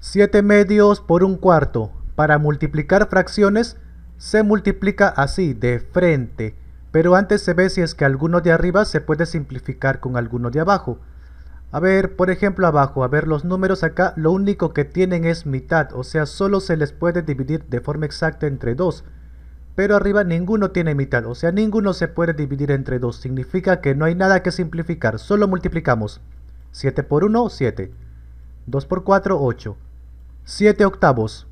7 medios por un cuarto. Para multiplicar fracciones se multiplica así, de frente. Pero antes se ve si es que alguno de arriba se puede simplificar con alguno de abajo. A ver, por ejemplo abajo, a ver los números acá, lo único que tienen es mitad, o sea, solo se les puede dividir de forma exacta entre 2. Pero arriba ninguno tiene mitad, o sea, ninguno se puede dividir entre 2. Significa que no hay nada que simplificar, solo multiplicamos. 7 por 1, 7. 2 por 4, 8 siete octavos